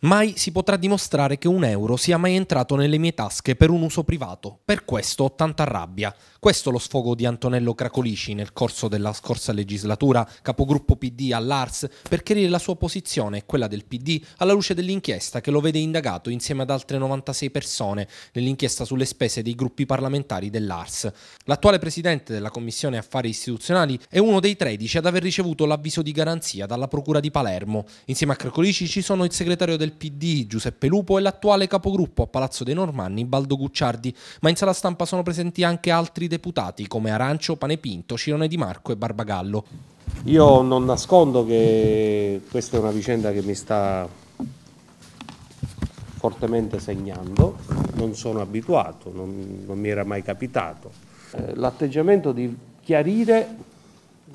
Mai si potrà dimostrare che un euro sia mai entrato nelle mie tasche per un uso privato. Per questo ho tanta rabbia. Questo lo sfogo di Antonello Cracolici nel corso della scorsa legislatura, capogruppo PD all'ARS, per chiarire la sua posizione e quella del PD alla luce dell'inchiesta che lo vede indagato insieme ad altre 96 persone nell'inchiesta sulle spese dei gruppi parlamentari dell'ARS. L'attuale presidente della Commissione Affari Istituzionali è uno dei 13 ad aver ricevuto l'avviso di garanzia dalla Procura di Palermo. Insieme a Cracolici ci sono il segretario del del PD Giuseppe Lupo e l'attuale capogruppo a Palazzo dei Normanni Baldo Gucciardi, ma in sala stampa sono presenti anche altri deputati come Arancio, Panepinto, Cirone Di Marco e Barbagallo. Io non nascondo che questa è una vicenda che mi sta fortemente segnando, non sono abituato, non, non mi era mai capitato. Eh, l'atteggiamento di chiarire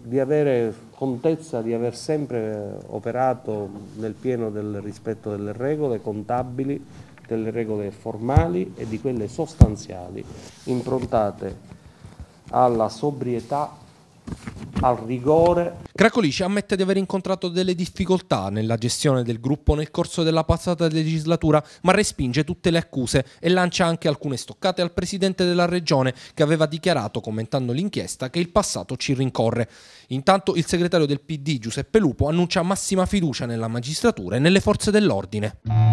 di avere contezza di aver sempre operato nel pieno del rispetto delle regole contabili, delle regole formali e di quelle sostanziali, improntate alla sobrietà al rigore. Cracolici ammette di aver incontrato delle difficoltà nella gestione del gruppo nel corso della passata legislatura, ma respinge tutte le accuse e lancia anche alcune stoccate al presidente della regione che aveva dichiarato, commentando l'inchiesta, che il passato ci rincorre. Intanto il segretario del PD Giuseppe Lupo annuncia massima fiducia nella magistratura e nelle forze dell'ordine.